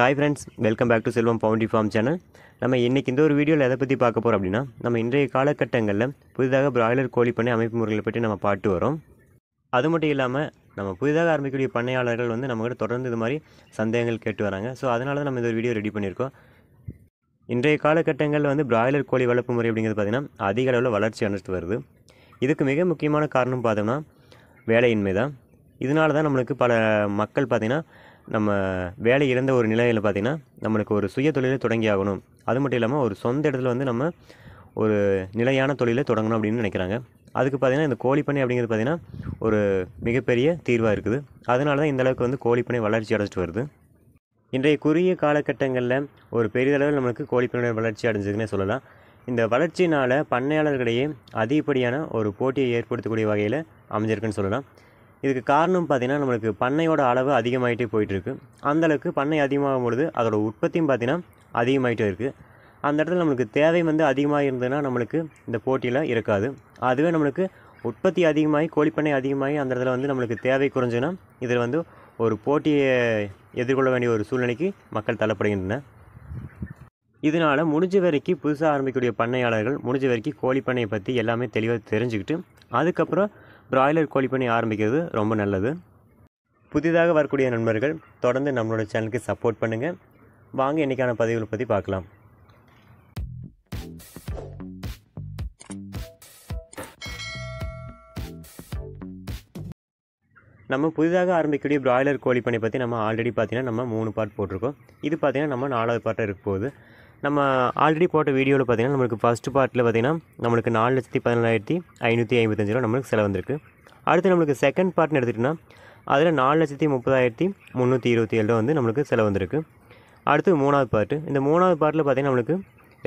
hi friends welcome back to Selvam bounty farm channel நம்ம இன்றைக்கி இந்த ஒரு வீடியோவில் எதை பற்றி பார்க்க போகிறோம் அப்படின்னா நம்ம இன்றைய காலகட்டங்களில் புதிதாக பிராய்லர் கோழி பண்ணை அமைப்பு முறைகளை பற்றி நம்ம பாட்டு வரோம் அது மட்டும் இல்லாமல் நம்ம புதிதாக ஆரம்பிக்கக்கூடிய பண்ணையாளர்கள் வந்து நம்மகிட்ட தொடர்ந்து இது மாதிரி சந்தேகங்கள் கேட்டு வராங்க ஸோ அதனால தான் நம்ம இந்த ஒரு வீடியோ ரெடி பண்ணியிருக்கோம் இன்றைய காலகட்டங்களில் வந்து பிராய்லர் கோழி வளர்ப்பு முறை அப்படிங்கிறது பார்த்திங்கன்னா அதிக அளவில் வளர்ச்சி அடைஞ்சிட்டு வருது இதுக்கு மிக முக்கியமான காரணம் பார்த்தோம்னா வேலையின்மை தான் இதனால தான் நம்மளுக்கு பல மக்கள் பார்த்திங்கன்னா நம்ம வேலை இறந்த ஒரு நிலையில் பார்த்திங்கன்னா நம்மளுக்கு ஒரு சுய தொழிலை தொடங்கி ஆகணும் அது மட்டும் இல்லாமல் ஒரு சொந்த இடத்துல வந்து நம்ம ஒரு நிலையான தொழிலை தொடங்கணும் அப்படின்னு நினைக்கிறாங்க அதுக்கு பார்த்திங்கன்னா இந்த கோழிப்பண்ணை அப்படிங்கிறது பார்த்திங்கன்னா ஒரு மிகப்பெரிய தீர்வாக இருக்குது அதனால தான் இந்தளவுக்கு வந்து கோழிப்பண்ணை வளர்ச்சி அடைஞ்சிட்டு வருது இன்றைய குறுகிய காலகட்டங்களில் ஒரு பெரிதளவில் நம்மளுக்கு கோழிப்பண்ணை வளர்ச்சி அடைஞ்சதுன்னே சொல்லலாம் இந்த வளர்ச்சினால் பண்ணையாளர்களிடையே அதிகப்படியான ஒரு போட்டியை ஏற்படுத்தக்கூடிய வகையில் அமைஞ்சிருக்குன்னு சொல்லலாம் இதுக்கு காரணம் பார்த்திங்கன்னா நம்மளுக்கு பண்ணையோட அளவு அதிகமாகிட்டே போயிட்டுருக்கு அந்தளவுக்கு பண்ணை அதிகமாகும் பொழுது அதோடய உற்பத்தியும் பார்த்திங்கன்னா அதிகமாகிட்டே இருக்குது அந்த இடத்துல நம்மளுக்கு தேவை வந்து அதிகமாக இருந்ததுன்னா நம்மளுக்கு இந்த போட்டியில் இருக்காது அதுவே நம்மளுக்கு உற்பத்தி அதிகமாகி கோழிப்பண்ணை அதிகமாகி அந்த இடத்துல வந்து நம்மளுக்கு தேவை குறைஞ்சுன்னா இதில் வந்து ஒரு போட்டியை எதிர்கொள்ள வேண்டிய ஒரு சூழ்நிலைக்கு மக்கள் தள்ளப்படுகின்றன இதனால் முடிஞ்ச வரைக்கும் புதுசாக ஆரம்பிக்கக்கூடிய பண்ணையாளர்கள் முடிஞ்ச வரைக்கும் கோழிப்பண்ணையை பற்றி எல்லாமே தெளிவாக தெரிஞ்சுக்கிட்டு அதுக்கப்புறம் பிராய்லர் கோழி பண்ணி ஆரம்பிக்கிறது ரொம்ப நல்லது புதிதாக வரக்கூடிய நண்பர்கள் தொடர்ந்து நம்மளோட சேனலுக்கு சப்போர்ட் பண்ணுங்கள் வாங்க இன்றைக்கான பதிவுகளை பற்றி பார்க்கலாம் நம்ம புதிதாக ஆரம்பிக்கக்கூடிய பிராய்லர் கோழி பண்ணை பற்றி நம்ம ஆல்ரெடி பார்த்திங்கன்னா நம்ம மூணு பார்ட் போட்டிருக்கோம் இது பார்த்திங்கன்னா நம்ம நாலாவது பார்ட்டாக இருக்க போகுது நம்ம ஆல்ரெடி போட்ட வீடியோவில் பார்த்தீங்கன்னா நம்மளுக்கு ஃபஸ்ட் பார்ட்டில் பார்த்திங்கன்னா நம்மளுக்கு நாலு லட்சத்தி பதினாலாயிரத்தி ஐநூற்றி ஐம்பத்தஞ்சு ரூபா நம்மளுக்கு செலவு வந்திருக்கு அடுத்து நம்மளுக்கு செகண்ட் பார்ட்னு எடுத்துகிட்டோம்னா அதில் நாலு லட்சத்தி முப்பதாயிரத்தி முந்நூற்றி இருபத்தி ஏழு ரூபா வந்து நம்மளுக்கு செலவு வந்திருக்கு அடுத்து மூணாவது பார்ட்டு இந்த மூணாவது பார்ட்டில் பார்த்திங்கன்னா நம்மளுக்கு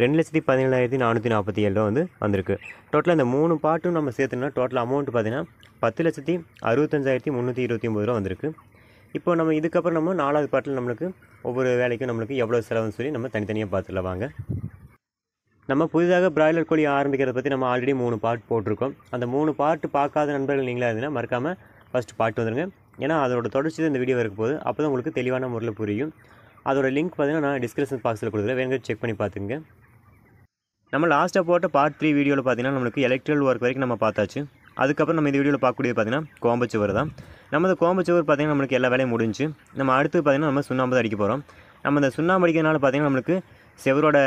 ரெண்டு லட்சத்தி பதினேழாயிரத்தி நானூற்றி நாற்பத்தி ஏழு ரூபா வந்து வந்திருக்கு டோட்டலாக இந்த மூணு பார்ட்டும் நம்ம சேர்த்துனா டோட்டல் அமௌண்ட் பார்த்திங்கன்னா பத்து லட்சத்தி அறுபத்தஞ்சாயிரத்தி முந்நூற்றி இருபத்தி ஒம்பது ரூபா வந்திருக்கு இப்போ நம்ம இதுக்கப்புறம் நம்ம நாலாவது பாட்டில் நம்மளுக்கு ஒவ்வொரு வேலைக்கும் நம்மளுக்கு எவ்வளோ செலவுன்னு சொல்லி நம்ம தனித்தனியாக பார்த்துடலாம் வாங்க நம்ம புதிதாக பிராய்லர் கோழி ஆரம்பிக்கிறத பற்றி நம்ம ஆல்ரெடி மூணு பாட்டு போட்டிருக்கோம் அந்த மூணு பாட்டு பார்க்காத நண்பர்கள் நீங்களாக இருந்தீங்கன்னா மறக்காமல் ஃபஸ்ட்டு பாட்டு வந்துடுங்க ஏன்னா அதோட தொடர்ச்சி இந்த வீடியோ இருக்கும் போது அப்போ தான் உங்களுக்கு தெளிவான முறையில் புரியும் அதோட லிங்க் பார்த்தீங்கன்னா நான் டிஸ்கிரிப்ஷன் பாக்ஸில் கொடுக்குறேன் வேணுங்க செக் பண்ணி பார்த்துங்க நம்ம லாஸ்ட்டாக போட்ட பார்ட் த்ரீ வீடியோவில் பார்த்தீங்கன்னா நம்மளுக்கு எலக்ட்ரிகல் ஒர்க் வரைக்கும் நம்ம பார்த்தாச்சு அதுக்கப்புறம் நம்ம இந்த வீடியோவில் பார்க்கக்கூடியது பார்த்திங்கன்னா கோம்பச்சுவர் தான் நம்ம இந்த கோம்பச்சுவர் பார்த்திங்கன்னா நம்மளுக்கு எல்லா வேலையும் முடிஞ்சு நம்ம அடுத்து பார்த்திங்கன்னா நம்ம சுண்ணாம்பு தான் அடிக்க போகிறோம் நம்ம இந்த சுண்ணாம்பு அடிக்கிறதுனால பார்த்திங்கன்னா நம்மளுக்கு செவரோட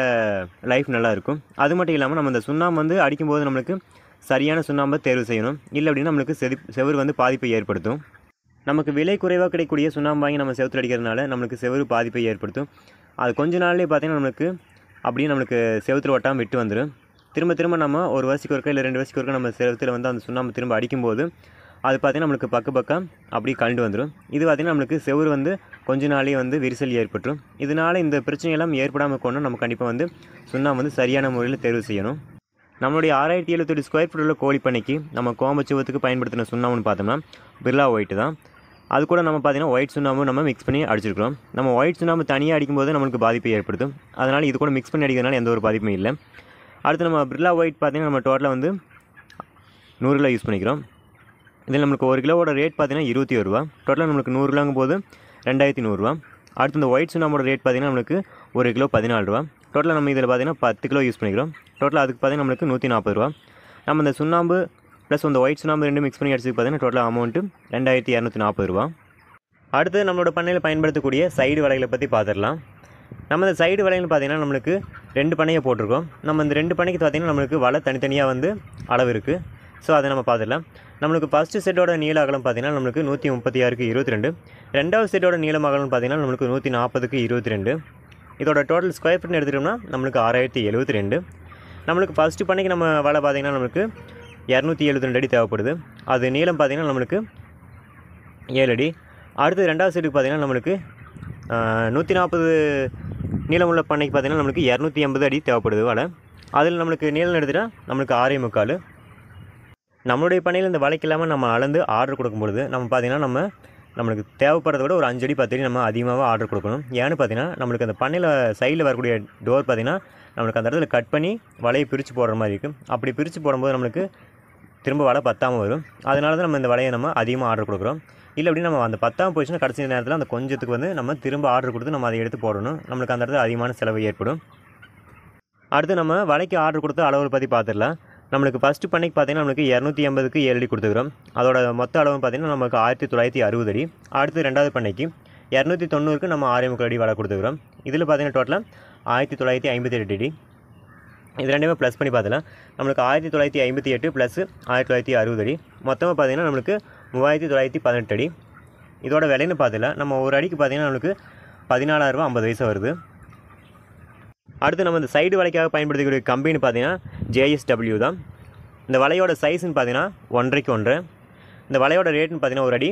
லைஃப் நல்லாயிருக்கும் அது மட்டும் இல்லாமல் நம்ம இந்த சுண்ணாம்பு வந்து அடிக்கும்போது நம்மளுக்கு சரியான சுண்ணாம்பை தேர்வு செய்யணும் இல்லை அப்படின்னா நம்மளுக்கு செதி செவரு வந்து பாதிப்பை ஏற்படுத்தும் நமக்கு விலை குறைவாக கிடைக்கக்கூடிய சுண்ணாம்பு வாங்கி நம்ம செவத்தில் அடிக்கிறதுனால நம்மளுக்கு செவரு பாதிப்பை ஏற்படுத்தும் அது கொஞ்ச நாள்லேயே பார்த்திங்கன்னா நம்மளுக்கு அப்படியே நம்மளுக்கு செவத்தில் ஒட்டாமல் விட்டு வந்துடும் திரும்ப திரும்ப நம்ம ஒரு வருஷத்துக்கு ஒருக்கா இல்லை ரெண்டு வருஷத்துக்கு ஒருக்கா நம்ம செவத்தில் வந்து அந்த சுண்ணாம்பு திரும்ப அடிக்கும்போது அது பார்த்திங்கன்னா நம்மளுக்கு பக்க பக்கம் அப்படியே கண்டு வந்துடும் இது பார்த்திங்கன்னா நம்மளுக்கு செவ்வறு வந்து கொஞ்ச நாளே வந்து விரிசல் ஏற்பட்டுரும் இதனால் இந்த பிரச்சனையெல்லாம் ஏற்படாமல் கொண்டு நம்ம கண்டிப்பாக வந்து சுண்ணாம்பு வந்து சரியான முறையில் தேர்வு செய்யணும் நம்மளுடைய ஆறாயிரத்தி எழுபத்தெட்டு ஸ்கொயர் ஃபீட் உள்ள கோழிப்பண்ணைக்கு நம்ம கோம்பச்சுவத்துக்கு பயன்படுத்தின சுண்ணாம்னு பார்த்தோம்னா பிர்லா ஒயிட்டு தான் அது கூட நம்ம பார்த்திங்கன்னா ஒயிட் சுண்ணாமும் நம்ம மிக்ஸ் பண்ணி அடிச்சிருக்கிறோம் நம்ம ஒயிட் சுண்ணாம்பு தனியாக அடிக்கும்போது நம்மளுக்கு பாதிப்பு ஏற்படுத்தும் அதனால் இது கூட மிக்ஸ் பண்ணி அடிக்கிறதுனால எந்த ஒரு பாதிப்பும் இல்லை அடுத்து நம்ம பிர்லா ஒயிட் பார்த்தீங்கன்னா நம்ம டோட்டலாக வந்து நூறு கிலோ யூஸ் பண்ணிக்கிறோம் இதில் நம்மளுக்கு ஒரு கிலோவோட ரேட் பார்த்திங்கன்னா இருபத்தி ஒரு ரூபா டோட்டலாக நம்மளுக்கு நூறு கிலோங்கும் போது ரெண்டாயிரத்தி நூறுரூவா அடுத்து இந்த ஒயிட் சுண்ணாமோட ரேட் பார்த்திங்கன்னா நம்மளுக்கு ஒரு கிலோ பதினாலு ரூபா டோட்டலாக நம்ம இதில் பார்த்திங்கன்னா பத்து கிலோ யூஸ் பண்ணிக்கிறோம் டோட்டலாக அதுக்கு பார்த்திங்கன்னா நம்மளுக்கு நூற்றி நாற்பது ரூபா நம்ம இந்த சுண்ணாம்பு ப்ளஸ் அந்த ஒயிட் சுண்ணாம்பு ரெண்டு மிக்ஸ் பண்ணி அடிச்சதுக்கு பார்த்திங்கன்னா டோட்டலாக அமௌண்ட்டு ரெண்டாயிரத்தி இரநூத்தி நாற்பது ரூபா அடுத்து நம்மளோட பண்ணையில் பயன்படுத்தக்கூடிய சைடு வலைகளை பற்றி பார்த்துடலாம் நம்ம இந்த சைடு வலைன்னு பார்த்திங்கன்னா நம்மளுக்கு ரெண்டு பனையை போட்டிருக்கோம் நம்ம இந்த ரெண்டு பனைக்கு பார்த்திங்கன்னா நம்மளுக்கு வலை தனித்தனியாக வந்து அளவு இருக்குது ஸோ அதை நம்ம பார்த்துடலாம் நம்மளுக்கு ஃபஸ்ட்டு செட்டோட நீள அகலம் பார்த்திங்கன்னா நம்மளுக்கு நூற்றி முப்பத்தி ஆறுக்கு இருபத்தி ரெண்டு ரெண்டாவது செட்டோட நீளம் அகலம்னு பார்த்திங்கன்னா நம்மளுக்கு நூற்றி நாற்பதுக்கு இருபத்தி ரெண்டு இதோட டோட்டல் ஸ்கொயர் ஃபீட்னு எடுத்துட்டோம்னா நம்மளுக்கு ஆறாயிரத்தி எழுபத்தி ரெண்டு நம்மளுக்கு ஃபஸ்ட்டு பண்ணைக்கு நம்ம வலை பார்த்திங்கன்னா நம்மளுக்கு இரநூத்தி எழுபத்தி ரெண்டு அடி தேவைப்படுது அது நீளம் பார்த்திங்கன்னா நம்மளுக்கு ஏழு அடி அடுத்து ரெண்டாவது சைடுக்கு பார்த்திங்கன்னா நம்மளுக்கு நூற்றி நாற்பது நீளமுள்ள பண்ணைக்கு பார்த்திங்கன்னா நம்மளுக்கு இரநூத்தி எண்பது அடி தேவைப்படுது வலை அதில் நம்மளுக்கு நீளம் எடுத்துகிட்டா நம்மளுக்கு ஆறே முக்கால் நம்மளுடைய பண்ணையில் இந்த வலைக்கு இல்லாமல் நம்ம அளந்து ஆர்டர் கொடுக்கும் பொழுது நம்ம பார்த்திங்கன்னா நம்ம நம்மளுக்கு தேவைப்படுறத விட ஒரு அஞ்சடி பத்தடி நம்ம அதிகமாக ஆர்டர் கொடுக்கணும் ஏன்னு பார்த்தீங்கன்னா நம்மளுக்கு அந்த பண்ணையில் சைடில் வரக்கூடிய டோர் பார்த்திங்கன்னா நம்மளுக்கு அந்த இடத்துல கட் பண்ணி வலையை பிரித்து போடுற மாதிரி இருக்குது அப்படி பிரித்து போடும்போது நம்மளுக்கு திரும்ப வலை பத்தாமல் வரும் அதனால தான் நம்ம இந்த வலையை நம்ம அதிகமாக ஆர்டர் கொடுக்குறோம் இல்லை அப்படின்னு நம்ம அந்த பத்தாம் போயிடுச்சுன்னா கடைசி நேரத்தில் அந்த கொஞ்சத்துக்கு வந்து நம்ம திரும்ப ஆர்டர் கொடுத்து நம்ம அதை எடுத்து போடணும் நம்மளுக்கு அந்த இடத்துல அதிகமான செலவு ஏற்படும் அடுத்து நம்ம வலைக்கு ஆர்டர் கொடுத்து அளவு பற்றி பார்த்துடலாம் நம்மளுக்கு ஃபஸ்ட்டு பண்ணைக்கு பார்த்தீங்கன்னா நம்மளுக்கு இரநூத்தி எண்பதுக்கு ஏழு அடி கொடுத்துக்கிறோம் அதோட மொத்த அளவு பார்த்திங்கன்னா நமக்கு ஆயிரத்தி தொள்ளாயிரத்தி அறுபது அடி அடுத்து ரெண்டாவது பண்ணைக்கு இரநூத்தி தொண்ணூறுக்கு நம்ம ஆறு முக்கால் அடி வலை கொடுத்துக்கிறோம் இதில் பார்த்திங்கன்னா டோட்டலாக ஆயிரத்தி தொள்ளாயிரத்தி ஐம்பத்தி எட்டு அடி இது ரெண்டுமே ப்ளஸ் பண்ணி பார்த்தோன்னா நம்மளுக்கு ஆயிரத்தி தொள்ளாயிரத்தி ஐம்பத்தி எட்டு ப்ளஸ் ஆயிரத்தி தொள்ளாயிரத்தி அறுபது அடி மொத்தமாக பார்த்திங்கன்னா நம்மளுக்கு மூவாயிரத்தி தொள்ளாயிரத்தி பதினெட்டு அடி இதோட விலைன்னு பார்த்துக்கலாம் நம்ம ஒரு அடிக்கு பார்த்திங்கன்னா நம்மளுக்கு பதினாலாயிரரூபா ஐம்பது வயசு வருது அடுத்து நம்ம இந்த சைடு வலைக்காக பயன்படுத்தக்கூடிய கம்பெனி பார்த்தீங்கன்னா ஜேஎஸ்டபிள்யூ தான் இந்த வலையோட சைஸ்ன்னு பார்த்தீங்கன்னா ஒன்றரைக்கு ஒன்று இந்த வலையோட ரேட்டுன்னு பார்த்தீங்கன்னா ஒரு அடி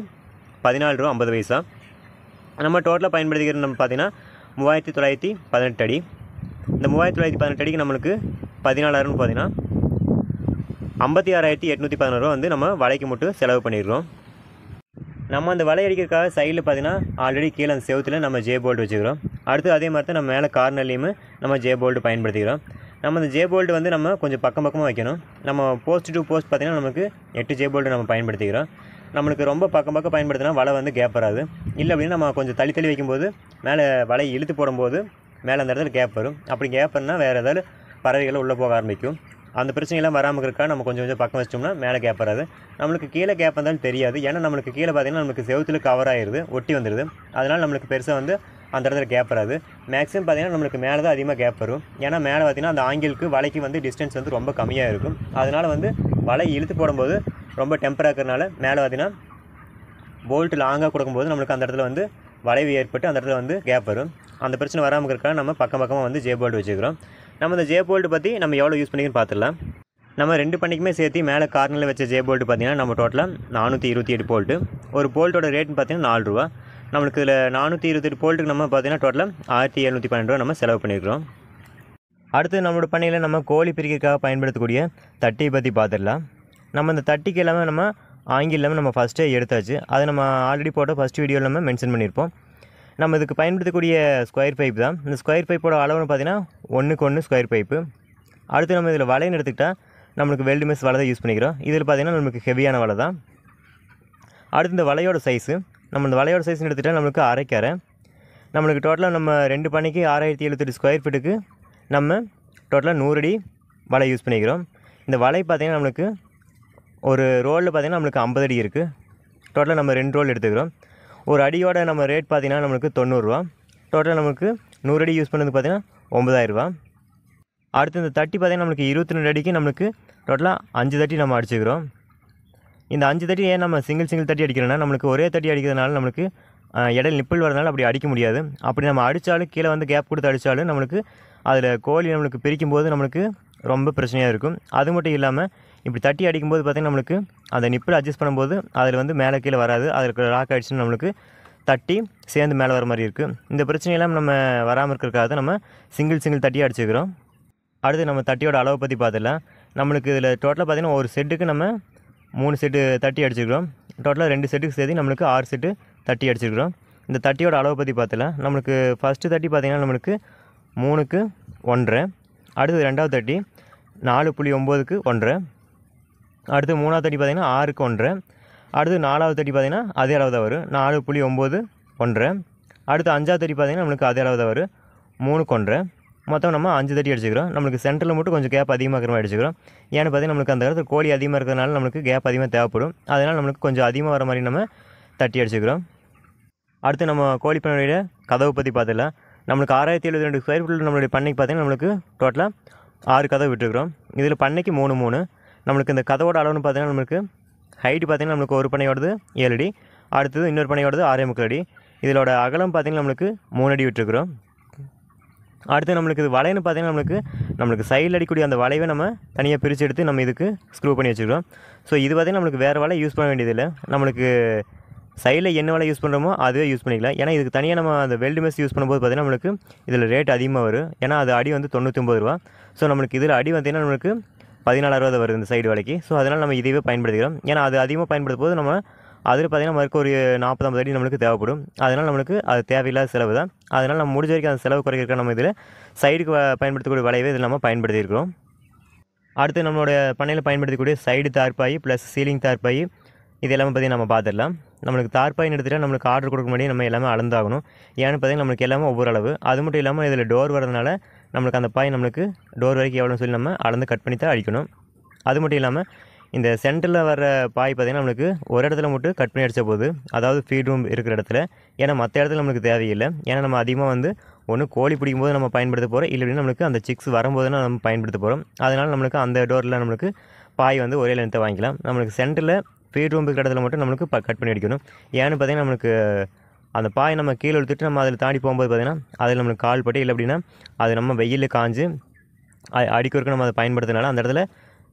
பதினாலு ரூபா ஐம்பது வயசா நம்ம டோட்டலாக பயன்படுத்திக்கிற நம்ம பார்த்தீங்கன்னா மூவாயிரத்தி தொள்ளாயிரத்தி பதினெட்டு அடி இந்த மூவாயிரத்தி தொள்ளாயிரத்தி பதினெட்டு அடிக்கு நம்மளுக்கு பதினாலாயிரம்னு பார்த்தீங்கன்னா ஐம்பத்தி ஆறாயிரத்தி எட்நூற்றி பதினோருவா வந்து நம்ம வலைக்கு மட்டும் செலவு பண்ணிடுறோம் நம்ம அந்த வலை அடிக்கிறதுக்காக சைடில் பார்த்தீங்கன்னா ஆல்ரெடி கீழே அந்த செவத்தில் நம்ம ஜே போல்ட் வச்சுக்கிறோம் அடுத்து அதே மாதிரி தான் நம்ம மேலே கார்னர்லேயுமே நம்ம ஜே போல்ட்டு பயன்படுத்திக்கிறோம் நம்ம அந்த ஜே போல்டு வந்து நம்ம கொஞ்சம் பக்கம் பக்கமாக வைக்கணும் நம்ம போஸ்ட் டு போஸ்ட் பார்த்திங்கன்னா நமக்கு எட்டு ஜே போல்ட்டு நம்ம பயன்படுத்திக்கிறோம் நம்மளுக்கு ரொம்ப பக்கம் பக்கம் பயன்படுத்தினா வலை வந்து கேப் வராது இல்லை அப்படின்னா நம்ம கொஞ்சம் தள்ளி தள்ளி வைக்கும்போது மேலே வலை இழுத்து போடும்போது மேலே அந்த இடத்துல கேப் வரும் அப்படி கேப் பண்ணால் வேறு ஏதாவது பறவைகள் உள்ளே போக ஆரம்பிக்கும் அந்த பிரச்சனைகள்லாம் வராமல் இருக்கா நம்ம கொஞ்சம் கொஞ்சம் பக்கம் வச்சிட்டோம்னா மேலே கேப் வராது நம்மளுக்கு கீழே கேப் வந்தாலும் தெரியாது ஏன்னா நம்மளுக்கு கீழே பார்த்திங்கன்னா நம்மளுக்கு செவத்தில் கவர் ஆயிடுது ஒட்டி வந்துடுது அதனால் நம்மளுக்கு பெருசாக வந்து அந்த இடத்துல கேப் வராது மேக்ஸிமம் பார்த்திங்கன்னா நம்மளுக்கு மேலே தான் அதிகமாக கேப் வரும் ஏன்னா மேலே பார்த்திங்கன்னா அந்த ஆங்கிலுக்கு வலைக்கு வந்து டிஸ்டன்ஸ் வந்து ரொம்ப கம்மியாக இருக்கும் அதனால் வந்து வலை இழுத்து போடும்போது ரொம்ப டெம்பராக இருக்கிறனால மேலே பார்த்திங்கன்னா போல்ட்டு லாங்காக கொடுக்கும்போது நம்மளுக்கு அந்த இடத்துல வந்து வளைவு ஏற்பட்டு அந்த இடத்துல வந்து கேப் வரும் அந்த பிரச்சனை வராமல் இருக்கிறக்காக நம்ம பக்கம் பக்கமாக வந்து ஜே போல்டு வச்சுக்கிறோம் நம்ம இந்த ஜே போல்ட் பற்றி நம்ம எவ்வளோ யூஸ் பண்ணிக்கன்னு பார்த்துடலாம் நம்ம ரெண்டு பண்ணிக்குமே சேர்த்து மேலே கார்னரில் வச்ச ஜே போல்ட்டு பார்த்திங்கன்னா நம்ம டோட்டலாக நானூற்றி இருபத்தி எட்டு போல்ட்டு ஒரு போல்ட்டோட ரேட்டுன்னு பார்த்தீங்கன்னா நாலு ரூபா நம்மளுக்கு இதில் நானூற்றி இருபத்தெட்டு போல்ட்டுக்கு நம்ம பார்த்திங்கன்னா டோட்டலாக ஆயிரத்தி எழுநூற்றி பன்னெண்டு ரூபா நம்ம செலவு பண்ணியிருக்கோம் அடுத்து நம்மளோட பண்ணையில் நம்ம கோழி பிரிக்கிறதுக்காக பயன்படுத்தக்கூடிய தட்டியை பற்றி பார்த்துடலாம் நம்ம இந்த தட்டிக்கு எல்லாமே நம்ம ஆங்கிலம் நம்ம ஃபஸ்ட்டே எடுத்தாச்சு அதை நம்ம ஆல்ரெடி போட்ட ஃபஸ்ட் வீடியோவில் நம்ம மென்ஷன் பண்ணியிருப்போம் நம்ம இதுக்கு பயன்படுத்தக்கூடிய ஸ்கொயர் பைப் தான் இந்த ஸ்கொயர் பைப்போட அளவுன்னு பார்த்தீங்கன்னா ஒன்றுக்கு ஒன்று ஸ்கொயர் பைப்பு அடுத்து நம்ம இதில் வலைன்னு எடுத்துக்கிட்டால் நம்மளுக்கு வெல்டு மெஸ் வலை தான் யூஸ் பண்ணிக்கிறோம் இதில் பார்த்திங்கன்னா நம்மளுக்கு ஹெவியான வலை தான் அடுத்து இந்த வலையோட சைஸு நம்ம இந்த வலையோட சைஸ்னு எடுத்துகிட்டால் நம்மளுக்கு அரைக்கரை நம்மளுக்கு டோட்டலாக நம்ம ரெண்டு பண்ணிக்கு ஆறாயிரத்தி எழுநூற்றி ஸ்கொயர் ஃபீட்டுக்கு நம்ம டோட்டலாக நூறு அடி வலை யூஸ் பண்ணிக்கிறோம் இந்த வலை பார்த்திங்கன்னா நம்மளுக்கு ஒரு ரோலில் பார்த்திங்கன்னா நம்மளுக்கு ஐம்பது அடி இருக்குது டோட்டலாக நம்ம ரெண்டு ரோல் எடுத்துக்கிறோம் ஒரு அடியோட நம்ம ரேட் பார்த்திங்கன்னா நம்மளுக்கு தொண்ணூறுரூவா டோட்டலாக நமக்கு நூறு அடி யூஸ் பண்ணது பார்த்திங்கன்னா ஒம்பதாயிரரூவா அடுத்து இந்த தட்டி பார்த்திங்கன்னா நம்மளுக்கு இருபத்தி ரெண்டு அடிக்கு நம்மளுக்கு டோட்டலாக அஞ்சு தட்டி நம்ம அடிச்சுக்கிறோம் இந்த அஞ்சு தட்டி ஏன் நம்ம சிங்கிள் சிங்கிள் தட்டி அடிக்கிறோம்னா நம்மளுக்கு ஒரே தட்டி அடிக்கிறதுனால நம்மளுக்கு இடையில் நிப்பிள் வரதுனால அப்படி அடிக்க முடியாது அப்படி நம்ம அடித்தாலும் கீழே வந்து கேப் கொடுத்து அடித்தாலும் நம்மளுக்கு அதில் கோழி நம்மளுக்கு பிரிக்கும் போது நம்மளுக்கு ரொம்ப பிரச்சனையாக இருக்கும் அது மட்டும் இல்லாமல் இப்படி தட்டி அடிக்கும்போது பார்த்திங்கன்னா நம்மளுக்கு அந்த நிப்பில் அட்ஜஸ்ட் பண்ணும்போது அதில் வந்து மேலே கீழே வராது அதில் ராக் ஆகிடுச்சுன்னு நம்மளுக்கு தட்டி சேர்ந்து மேலே வர மாதிரி இருக்குது இந்த பிரச்சனையெல்லாம் நம்ம வராமல் இருக்கிறக்காக நம்ம சிங்கிள் சிங்கிள் தட்டியாக அடிச்சுக்கிறோம் அடுத்து நம்ம தட்டியோட அளவை பற்றி பார்த்துடலாம் நம்மளுக்கு இதில் டோட்டலாக பார்த்திங்கன்னா ஒரு செட்டுக்கு நம்ம மூணு செட்டு தட்டி அடிச்சுக்கிறோம் டோட்டலாக ரெண்டு செட்டுக்கு சேர்த்து நம்மளுக்கு ஆறு செட்டு தட்டி அடிச்சுக்கிறோம் இந்த தட்டியோட அளவை பற்றி பார்த்துடலாம் நம்மளுக்கு ஃபஸ்ட்டு தட்டி பார்த்திங்கன்னா நம்மளுக்கு மூணுக்கு ஒன்றரை அடுத்தது ரெண்டாவது தட்டி நாலு புள்ளி ஒம்போதுக்கு ஒன்றரை அடுத்து மூணாவது அடி பார்த்திங்கன்னா ஆறுக்கு ஒன்றரை அடுத்து நாலாவது அடி பார்த்திங்கன்னா அதே அளவு தான் வரும் நாலு புள்ளி ஒம்பது ஒன்றரை அடுத்து அஞ்சாவது அடி பார்த்திங்கன்னா நம்மளுக்கு அதே அளவு தான் வரும் மூணுக்கு ஒன்றரை மொத்தம் நம்ம அஞ்சு தட்டி அடிச்சுக்கிறோம் நம்மளுக்கு சென்டரில் மட்டும் கொஞ்சம் கேப் அதிகமாக இருக்கிற மாதிரி அடிச்சுக்கிறோம் ஏன்னு பார்த்தீங்கன்னா நம்மளுக்கு அந்த காலத்தில் கோழி அதிகமாக இருக்கிறதுனால நம்மளுக்கு கேப் அதிகமாக தேவைப்படும் அதனால் நம்மளுக்கு கொஞ்சம் அதிகமாக வர மாதிரி நம்ம தட்டி அடிச்சுக்கிறோம் அடுத்து நம்ம கோழி பண்ணுடைய கதவு பற்றி பார்த்துடலாம் நம்மளுக்கு ஆறாயிரத்தி எழுபது ரெண்டு ஸ்கொயர் ஃபீட்டில் நம்மளுடைய பண்ணைக்கு பார்த்தீங்கன்னா நம்மளுக்கு டோட்டலாக ஆறு கதவு விட்டுருக்குறோம் இதில் பண்ணைக்கு மூணு மூணு நம்மளுக்கு இந்த கதவோட அளவுன்னு பார்த்தீங்கன்னா நம்மளுக்கு ஹைட்டு பார்த்திங்கன்னா நம்மளுக்கு ஒரு பனையோடது ஏழு அடி அடுத்தது இன்னொரு பனையோடது ஆறே முக்கள் அடி இதோட அகலம் பார்த்திங்கன்னா நம்மளுக்கு மூணு அடி விட்டுருக்குறோம் அடுத்து நம்மளுக்கு இது வலைன்னு பார்த்திங்கன்னா நம்மளுக்கு நம்மளுக்கு சைடில் அடிக்கூடிய அந்த வலையை நம்ம தனியாக பிரித்து எடுத்து நம்ம இதுக்கு ஸ்க்ரூ பண்ணி வச்சுக்கிறோம் ஸோ இது பார்த்திங்கன்னா நம்மளுக்கு வேறு வலை யூஸ் பண்ண வேண்டியதில்லை நம்மளுக்கு சைடில் என்ன வலை யூஸ் பண்ணுறோமோ அதுவே யூஸ் பண்ணிக்கலாம் ஏன்னா இதுக்கு தனியாக நம்ம அந்த வெல்டு மெஸ் யூஸ் பண்ணும்போது பார்த்திங்கன்னா நம்மளுக்கு இதில் ரேட் அதிகமாக வரும் ஏன்னா அது அடி வந்து தொண்ணூற்றி ரூபா ஸோ நம்மளுக்கு இதில் அடி பார்த்திங்கன்னா நம்மளுக்கு பதினாலாயிரூவா வருது இந்த சைடு வலைக்கு ஸோ அதனால் நம்ம இதையே பயன்படுத்திக்கிறோம் ஏன்னா அது அதிகமாக பயன்படுத்தும் போது நம்ம அதில் பார்த்திங்கன்னா மறுக்க ஒரு நாற்பது ஐம்பது அடி நம்மளுக்கு தேவைப்படும் அதனால் நம்மளுக்கு அது தேவையில்லாத செலவு தான் அதனால் நம்ம முடிஞ்ச வரைக்கும் அந்த செலவு குறைக்கிற நம்ம இதில் சைடுக்கு பயன்படுத்தக்கூடிய விலையவே இதில் நம்ம பயன்படுத்தியிருக்கிறோம் அடுத்து நம்மளோட பண்ணையில் பயன்படுத்தக்கூடிய சைடு தார்ப்பாய் ப்ளஸ் சீலிங் தார்ப்பாய் இது எல்லாமே பற்றி நம்ம பார்த்துடலாம் நம்மளுக்கு தார்பாயின் எடுத்துகிட்டு நம்மளுக்கு ஆர்டர் கொடுக்க முடியும் நம்ம எல்லாமே அளந்தாகணும் ஏன்னு பார்த்தீங்கன்னா நம்மளுக்கு எல்லாமே ஒவ்வொரு அளவு அது மட்டும் இல்லாமல் இதில் டோர் வரதுனால நம்மளுக்கு அந்த பாய் நம்மளுக்கு டோர் வரைக்கும் எவ்வளோன்னு சொல்லி நம்ம அளந்து கட் பண்ணி தான் அடிக்கணும் அது மட்டும் இல்லாமல் இந்த சென்டரில் வர பாய் பார்த்திங்கன்னா நம்மளுக்கு ஒரு இடத்துல மட்டும் கட் பண்ணி அடித்த போது அதாவது ஃபீட் ரூம் இருக்கிற இடத்துல ஏன்னா மற்ற இடத்துல நம்மளுக்கு தேவையில்லை ஏன்னா நம்ம அதிகமாக வந்து ஒன்று கோழி பிடிக்கும் போது நம்ம பயன்படுத்த போகிறோம் இல்லை நம்மளுக்கு அந்த சிக்ஸ் வரும்போது நம்ம பயன்படுத்த போகிறோம் அதனால் நம்மளுக்கு அந்த டோரில் நம்மளுக்கு பாய் வந்து ஒரே லென்த்தை வாங்கிக்கலாம் நம்மளுக்கு சென்டரில் ஃபீட் ரூம் இருக்கிற இடத்துல மட்டும் நம்மளுக்கு கட் பண்ணி அடிக்கணும் ஏன்னு பார்த்திங்கன்னா நம்மளுக்கு அந்த பாயை நம்ம கீழே எடுத்துட்டு நம்ம அதில் தாண்டி போகும்போது பார்த்திங்கன்னா அதில் நம்மளுக்கு கால் பட்டு இல்லை அப்படின்னா அது நம்ம வெயிலில் காஞ்சு அடிக்கொருக்க நம்ம அதை பயன்படுத்துனால அந்த இடத்துல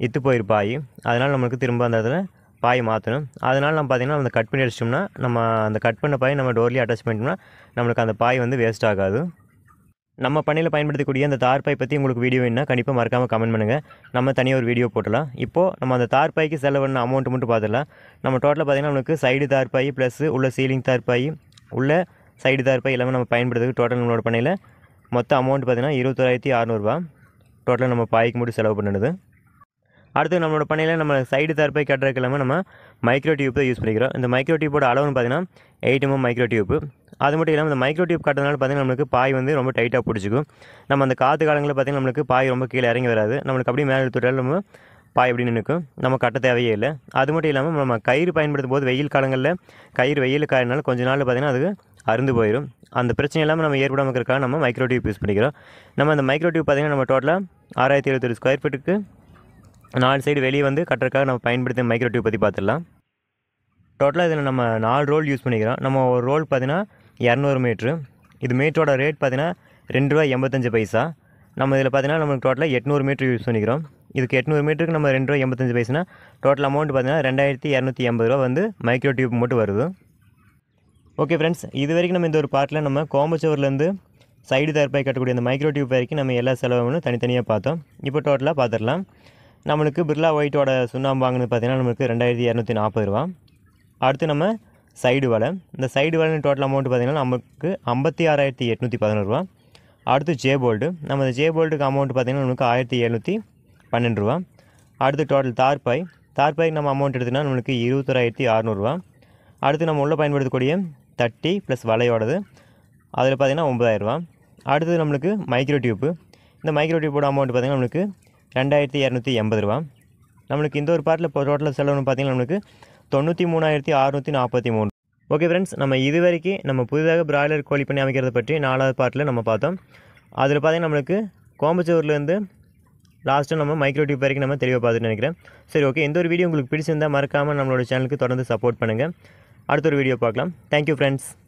இத்து போயிரு பாய் அதனால் நம்மளுக்கு திரும்ப அந்த இடத்துல பாய் மாற்றணும் அதனால் நம்ம பார்த்திங்கன்னா அந்த கட் பண்ணி அடிச்சிட்டோம்னா நம்ம அந்த கட் பண்ண பாய் நம்ம டோர்லேயே அட்டாச் பண்ணிட்டோம்னா நம்மளுக்கு அந்த பாய் வந்து வேஸ்ட் ஆகாது நம்ம பண்ணையில் பயன்படுத்தக்கூடிய அந்த தார் பாய் பற்றி உங்களுக்கு வீடியோ வேணால் கண்டிப்பாக மறக்காமல் கமெண்ட் பண்ணுங்கள் நம்ம தனியாக ஒரு வீடியோ போட்டலாம் இப்போது நம்ம அந்த தார் பாய்க்கு செலவு பண்ண அமௌண்ட் மட்டும் பார்த்துடலாம் நம்ம டோட்டலாக பார்த்திங்கன்னா நம்மளுக்கு சைடு தார் பாய் ப்ளஸ் உள்ள சீலிங் தார் பாய் உள்ள சைடு தான் இருப்பா எல்லாமே நம்ம பயன்படுத்துறதுக்கு டோட்டல் நம்மளோட பண்ணையில் மொத்த அமௌண்ட் பார்த்திங்கன்னா இருபத்தோராயிரத்தி அறநூறுபா டோட்டலாக நம்ம பாய்க்கு மட்டும் செலவு பண்ணுறது அடுத்து நம்மளோட பண்ணையில் நம்ம சைடு தரப்பை கட்டுறதுக்கு இல்லாமல் நம்ம மைக்ரோ டியூப் தான் யூஸ் பண்ணிக்கிறோம் இந்த மைக்ரோ டியூப்போட அளவுன்னு பார்த்தீங்கன்னா எயிட் எம்எம் மைக்ரோ டியூப் அது மட்டும் இல்லாமல் இந்த மைக்ரோ டியூப் கட்டுறதுனால பார்த்திங்கன்னா நம்மளுக்கு பாய் வந்து ரொம்ப டைட்டாக பிடிச்சிக்கும் நம்ம அந்த காற்று காலங்களில் பார்த்திங்கன்னா நம்மளுக்கு பாய் ரொம்ப கீழே இறங்கி வராது நம்மளுக்கு அப்படியே மேலே எடுத்துட்டாலும் நம்ம பாய் அப்படின்னு நிற்கும் நம்ம கட்ட தேவையே இல்லை அது மட்டும் இல்லாமல் நம்ம கயிறு பயன்படுத்தும் போது வெயில் காலங்களில் கயிறு வெயில் காயினால கொஞ்சம் நாள் பார்த்திங்கன்னா அது அருந்து போயிடும் அந்த பிரச்சனை இல்லாமல் நம்ம ஏற்படாமல் இருக்கிறக்காக நம்ம மைக்ரோ டியூப் யூஸ் பண்ணிக்கிறோம் நம்ம அந்த மைக்ரோ பார்த்திங்கன்னா நம்ம டோட்டலாக ஆறாயிரத்தி எழுபத்தி ஸ்கொயர் ஃபீட்டுக்கு நாலு சைடு வெளியே வந்து கட்டுறக்காக நம்ம பயன்படுத்தி மைக்ரோ டியூப் பற்றி பார்த்துடலாம் டோட்டலாக இதில் நம்ம நாலு ரோல் யூஸ் பண்ணிக்கிறோம் நம்ம ஒரு ரோல் பார்த்திங்கன்னா இரநூறு மீட்ரு இது மீட்டரோட ரேட் பார்த்திங்கன்னா ரெண்டு ரூபா எண்பத்தஞ்சு பைசா நம்ம இதில் பார்த்தீங்கன்னா நம்மளுக்கு டோட்டலாக எட்நூறு மீட்ரு யூஸ் பண்ணிக்கிறோம் இதுக்கு எட்நூறு மீட்டருக்கு நம்ம ரெண்டு ரூபா எண்பத்தஞ்சு பைசுனா டோட்டல் அமௌண்ட் பார்த்தீங்கன்னா ரெண்டாயிரத்தி இரநூத்தி எண்பது ரூபா வந்து மைக்ரோ டியூப் மட்டும் வருது ஓகே ஃப்ரெண்ட்ஸ் இது வரைக்கும் நம்ம இந்த ஒரு பார்ட்டில் நம்ம கோம்பச்சோர்லேருந்து சைடு தரப்பாக கட்டக்கூடிய அந்த மைக்ரோ டியூப் வரைக்கும் நம்ம எல்லா செலவுகளும் தனித்தனியாக பார்த்தோம் இப்போ டோட்டலாக பார்த்துடலாம் நம்மளுக்கு பிர்லா ஒயிட்டோட சுண்ணாம்பு வாங்கினது பார்த்திங்கன்னா நம்மளுக்கு ரெண்டாயிரத்தி இரநூத்தி நாற்பது ரூபா அடுத்து நம்ம சைடு வலை இந்த சைடு வலைன்னு டோட்டல் அமௌண்ட் பார்த்திங்கன்னா நமக்கு ஐம்பத்தி ஆறாயிரத்தி எட்நூற்றி பதினோருவா அடுத்து ஜே போல்டு நம்ம இந்த ஜே போல்டுக்கு அமௌண்ட் பார்த்திங்கன்னா நம்மளுக்கு ஆயிரத்தி எழுநூற்றி பன்னெண்டு ரூபா அடுத்து டோட்டல் தார்பாய் தார்பாய்க்கு நம்ம அமௌண்ட் எடுத்துனா நம்மளுக்கு இருபத்தொராயிரத்தி அறநூறுவா அடுத்து நம்ம உள்ளே பயன்படுத்தக்கூடிய தட்டி ப்ளஸ் வலையோடது அதில் பார்த்திங்கன்னா ஒம்பதாயிரரூவா அடுத்தது நம்மளுக்கு மைக்ரோ டியூப்பு இந்த மைக்ரோ டியூப்போட அமௌண்ட் பார்த்திங்கன்னா நம்மளுக்கு ரெண்டாயிரத்தி இரநூத்தி எண்பது ரூபா நம்மளுக்கு இந்த ஒரு பார்ட்டில் இப்போ டோட்டல் செலவுன்னு பார்த்திங்கன்னா நம்மளுக்கு தொண்ணூற்றி மூணாயிரத்தி அறுநூற்றி நாற்பத்தி மூணு ஓகே ஃப்ரெண்ட்ஸ் நம்ம இது வரைக்கும் நம்ம புதிதாக பிராய்லர் கோழி பண்ணி அமைக்கிறத பற்றி நாலாவது பாட்டில் நம்ம பார்த்தோம் அதில் பார்த்தீங்கன்னா நம்மளுக்கு கோம்பச்சோர்லேருந்து லாஸ்ட்டாக நம்ம மைக்ரோ டியூப் வரைக்கும் நம்ம தெளிவாக பார்த்துட்டு நினைக்கிறேன் சரி ஓகே இந்த ஒரு வீடியோ உங்களுக்கு பிடிச்சிருந்தால் மறக்காமல் நம்மளோட சேனலுக்கு தொடர்ந்து சப்போர்ட் பண்ணுங்கள் அடுத்த ஒரு வீடியோ பார்க்கலாம் தேங்க்யூ ஃப்ரெண்ட்ஸ்